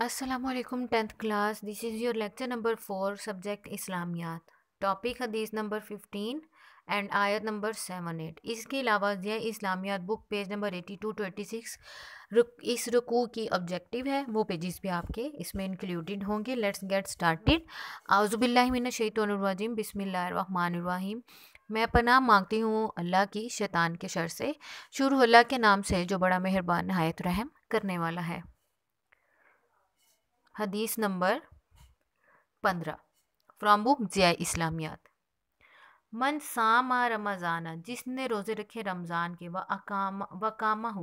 Aslam tenth class this is your lecture number four subject Islamiyat topic हदीस number fifteen and आयत number seven eight इसके अलावा यह Islamiyat book page number eighty two twenty six इस रुकू की ऑब्जेक्टिव है वो पेजेस भी आपके इसमें इंक्लूडेड होंगे लेट्स गेट स्टार्टेड आउज़बिल्लिमिनशैतरवाजीम बिसमीम मैं पनाह मांगती हूँ अल्लाह की शैतान के शर से शुरू अल्लाह के नाम से जो बड़ा मेहरबान नहायत रहम करने वाला है हदीस नंबर पंद्रह फ्राम बुक जिया इस्लामियात मन सामा रमज़ाना जिसने रोज़े रखे रमज़ान के व अकाम व कामा हो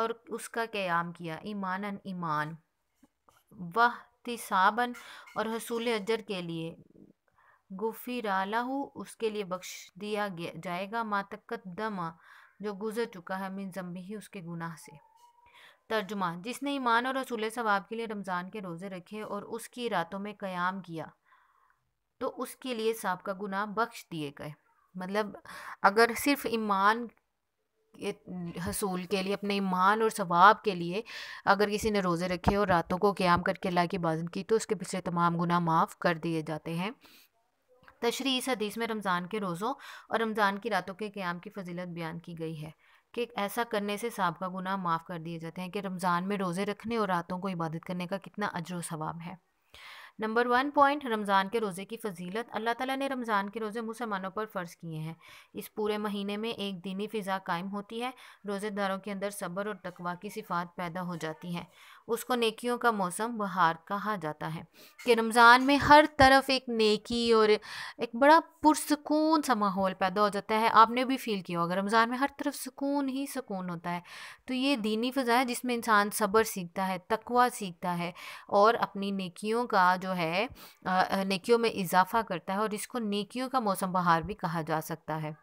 और उसका क्याम किया ईमान ईमान वह तिसाबन और हसूल अजर के लिए गुफी राला हो उसके लिए बख्श दिया गया जाएगा मातकदमा जो गुज़र चुका है मिन जम्बी ही उसके गुनाह से तर्जुमा जिसने ईमान और रसूल सवाब के लिए रमज़ान के रोज़े रखे और उसकी रातों में क़याम किया तो उसके लिए साहब का गुनाह बख्श दिए गए मतलब अगर सिर्फ ईमान हसूल के लिए अपने ईमान और सवाब के लिए अगर किसी ने रोज़े रखे और रातों को क्याम करके अल्लाह की बाजन की तो उसके पिछले तमाम गुना माफ़ कर दिए जाते हैं तशरी इस हदीस में रमज़ान के रोज़ों और रमज़ान की रातों के क्याम की फजीलत बयान की गई है कि ऐसा करने से सांप का गुनाह माफ़ कर दिए जाते हैं कि रमज़ान में रोज़े रखने और रातों को इबादत करने का कितना अजर सवाब है नंबर वन पॉइंट रमज़ान के रोज़े की फजीलत अल्लाह ताला ने रमज़ान के रोज़े मुसलमानों पर फ़र्ज़ किए हैं इस पूरे महीने में एक दीनी फ़िज़ा कायम होती है रोज़ेदारों के अंदर सब्र और तकवा की सिफात पैदा हो जाती है उसको नेकियों का मौसम बहार कहा जाता है कि रमज़ान में हर तरफ एक नेकी और एक बड़ा पुरसकून सा माहौल पैदा हो जाता है आपने भी फील किया होगा रमज़ान में हर तरफ सुकून ही सुकून होता है तो ये दीनी फ़िज़ा है जिसमें इंसान सब्र सीखता है तकवा सीखता है और अपनी नेकियों का जो है नेकियों में इजाफा करता है और इसको नेकियों का मौसम बहार भी कहा जा सकता है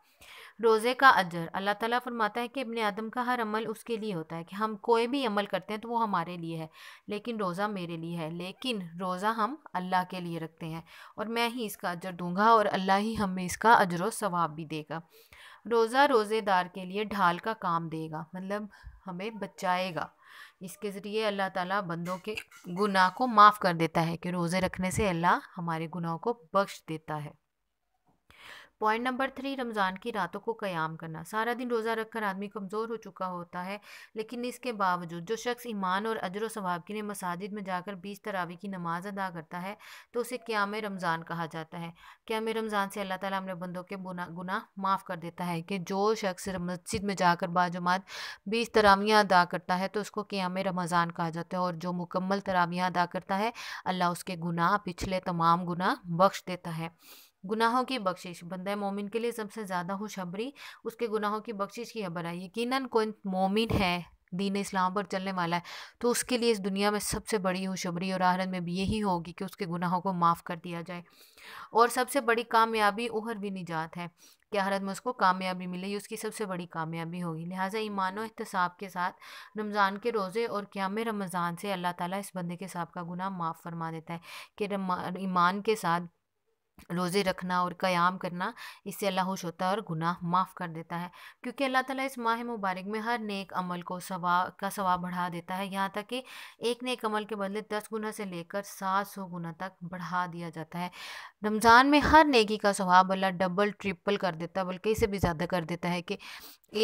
रोज़े का अजर अल्लाह ताला फरमाता है कि इबन आदम का हर अमल उसके लिए होता है कि हम कोई भी अमल करते हैं तो वो हमारे लिए है लेकिन रोज़ा मेरे लिए है लेकिन रोज़ा हम अल्लाह के लिए रखते हैं और मैं ही इसका अजर दूंगा और अल्लाह ही हमें इसका अजर व सवाब भी देगा रोज़ा रोज़ेदार के लिए ढाल का काम देगा मतलब हमें बचाएगा इसके ज़रिए अल्लाह ताला बंदों के गुनाह को माफ़ कर देता है कि रोज़े रखने से अल्लाह हमारे गुनाहों को बख्श देता है पॉइंट नंबर थ्री रमज़ान की रातों को क़याम करना सारा दिन रोज़ा रखकर आदमी कमज़ोर हो चुका होता है लेकिन इसके बावजूद जो शख्स ईमान और अजर सवाब के लिए मसाजिद में जाकर बीस तरावी की नमाज़ अदा करता है तो उसे क्याम रमज़ान कहा जाता है क्याम रमज़ान से अल्लाह ताली अपने बंदों के गुना गुना माफ़ कर देता है कि जो शख्स मस्जिद में जाकर बाजुमात बीस तरावियाँ अदा करता है तो उसको क्याम रमज़ान कहा जाता है और जो मुकम्मल तरावियाँ अदा करता है अल्लाह उसके गुनाह पिछले तमाम गुना बख्श देता है गुनाहों की बख्शिश बंदा मोमिन के लिए सबसे ज़्यादा खुशबरी उसके गुनाहों की बख्शिश की खबर है यकीन कोई मोमिन है दीन इस्लाम पर चलने वाला है तो उसके लिए इस दुनिया में सबसे बड़ी खुशबरी और आहरत में भी यही होगी कि उसके गुनाहों को माफ़ कर दिया जाए और सबसे बड़ी कामयाबी उहर भी निजात है कि आहरत में उसको कामयाबी मिलेगी उसकी सबसे बड़ी कामयाबी होगी लिहाजा ईमान और एहतसाब के साथ रमज़ान के रोज़े और क्याम रमज़ान से अल्लाह ताली इस बंदे के साहब का गुनाह माफ़ फरमा देता है कि ईमान के साथ रोज़े रखना और क़याम करना इससे अल्लाह खुश होता है और गुनाह माफ़ कर देता है क्योंकि अल्लाह ताला इस माह मुबारक में हर नेक अमल को सवा का सवाब बढ़ा देता है यहाँ तक कि एक नेक अमल के बदले दस गुना से लेकर सात सौ गुना तक बढ़ा दिया जाता है रमज़ान में हर नेकी का स्वभाव अल्लाह डबल ट्रिपल कर देता है बल्कि इसे भी ज़्यादा कर देता है कि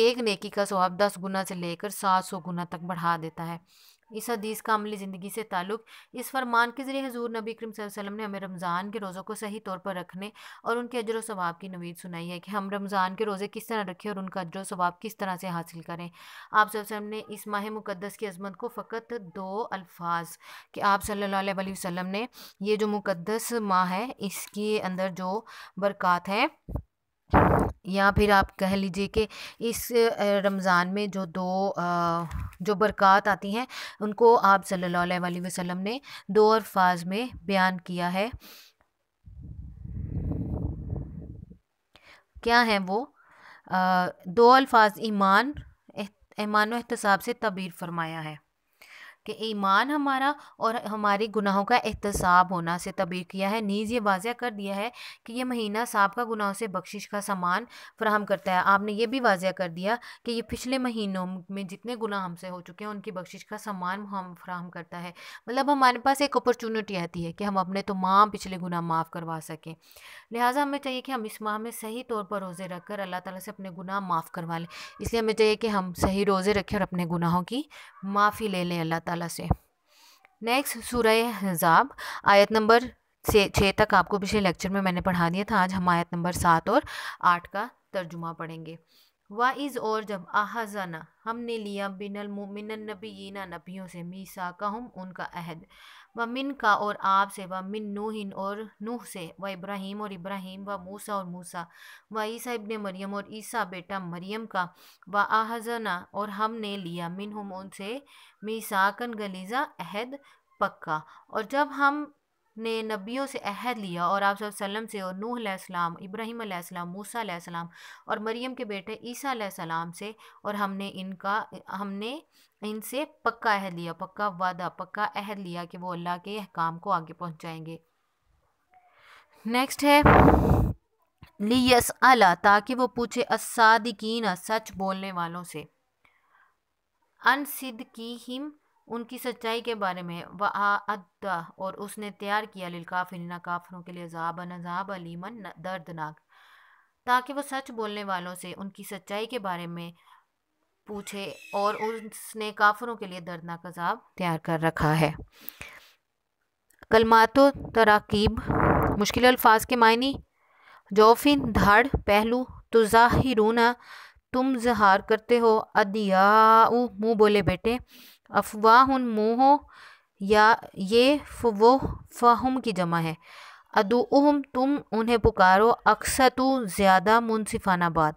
एक नेकी का स्वभाव दस गुना से लेकर सात सौ गुना तक बढ़ा देता है इस हदीस का अमली ज़िंदगी से ताल्लुक़ इस फरमान के ज़रिए हजूर नबी करीम वसल्लम ने हमें रमज़ान के रोज़ों को सही तौर पर रखने और उनके अजर सवाब की नवीद सुनाई है कि हम रमज़ान के रोज़े किस तरह रखें और उनका अजर सवाब किस तरह से हासिल करें आप वसल्लम ने इस माह मुकदस की अजमत को फ़कत दो अल्फाज कि आप सल्ला वसम ने ये जो मुकदस माह है इसके अंदर जो बरक़ात है या फिर आप कह लीजिए कि इस रमज़ान में जो दो जो बरक़ात आती हैं उनको आप सल्लल्लाहु अलैहि वसल्लम ने दो अल्फाज में बयान किया है क्या हैं वो आ, दो अल्फाज ईमान ईमान एहतसाब से तबीर फरमाया है कि ईमान हमारा और हमारे गुनाहों का एहतसाब होना से तबीर किया है नीज़ ये वाजह कर दिया है कि यह महीना सबका गुनाहों से बख्शिश का सामान फ्राहम करता है आपने ये भी वाजह कर दिया कि ये पिछले महीनों में जितने गुनाह हमसे हो चुके हैं उनकी बख्शिश का सामान हम फ्राहम करता है मतलब हमारे पास एक अपॉर्चुनिटी आती है कि हम अपने तमाम पिछले गुनाह माफ़ करवा सकें लिहाजा हमें चाहिए कि हम इस माह में सही तौर पर रोज़े रखकर अल्लाह ताला से अपने गुनाह माफ़ करवा लें इसलिए हमें चाहिए कि हम सही रोज़े रखें और अपने गुनाहों की माफ़ी ले लें अल्लाह ताला ताला से नेक्स्ट सूरह हजाब आयत नंबर से छः तक आपको पिछले लेक्चर में मैंने पढ़ा दिया था आज हम आयत नंबर सात और आठ का तर्जुमा पढ़ेंगे व इज़ और जब आहजाना हमने लिया बिनल मिनन नबीना नबियों से मीसा कहम उनका अहद व मिन का और आप से व मिन नूहिन और नूह से व इब्राहिम और इब्राहिम व मूसा और मूसा व ईसा इबन मरियम और ईसा बेटा मरियम का व आहजाना और हमने लिया मिन हम उनसे मीसाकन गलीज़ा अहद पक्का और जब हम ने नबियों से अहद लिया और आप सल्लम से और नूह नूहम इब्राहिम मूसा सलाम और मरियम के बेटे ईसा सलाम से और हमने इनका हमने इनसे पक्का अहद लिया पक्का वादा पक्का अहद लिया कि वो अल्लाह के अहकाम को आगे पहुँचाएँगे नेक्स्ट है लियस अला ताकि वो पूछे असादिकीन सच बोलने वालों से अनसिद की हिम उनकी सच्चाई के बारे में व वअद्दा और उसने तैयार किया लिलकाफिन काफरों के लिए जहाबन जहाब अलीमन दर्दनाक ताकि वो सच बोलने वालों से उनकी सच्चाई के बारे में पूछे और उसने काफरों के लिए दर्दनाक अजाब तैयार कर रखा है कलमात तराकीब मुश्किल अल्फाज के मायने जोफिन धाड़ पहलू तो जाहिर तुम जहार करते हो अदिया मुँह बोले बेटे अफवाह उन मोह या ये वो फम की जमा है अदुम तुम उन्हें पुकारो तो ज़्यादा मुनसिफाना बाद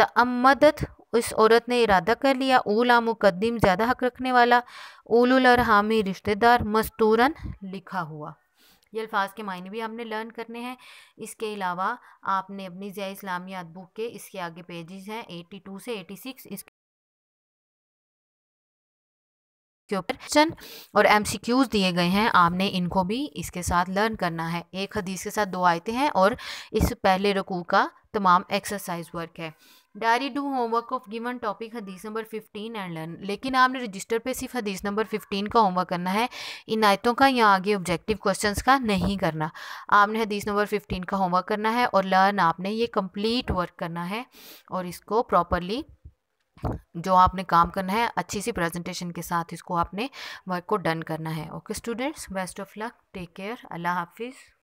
तमदत इस औरत ने इरादा कर लिया ऊला मुकदम ज़्यादा हक रखने वाला ऊलुल हामी रिश्तेदार मस्तूरन लिखा हुआ ये अल्फाज के मायने भी आपने लर्न करने हैं इसके अलावा आपने अपनी ज़िया इस्लामी अदबुक के इसके आगे पेजेस हैं 82 से 86 इस के ऊपर क्वेश्चन और एमसीक्यूज दिए गए हैं आपने इनको भी इसके साथ लर्न करना है एक हदीस के साथ दो आयते हैं और इस पहले रकू का तमाम एक्सरसाइज वर्क है diary do homework of given topic हदीस नंबर 15 एंड लर्न लेकिन आपने रजिस्टर पे सिर्फ हदीस नंबर 15 का होमवर्क करना है इन आयतों का या आगे ऑब्जेक्टिव क्वेश्चंस का नहीं करना आपने हदीस नंबर 15 का होमवर्क करना है और लर्न आपने ये कंप्लीट वर्क करना है और इसको प्रॉपरली जो आपने काम करना है अच्छी सी प्रेजेंटेशन के साथ इसको आपने वर्क को डन करना है okay students best of luck take care अल्लाह हाफिज़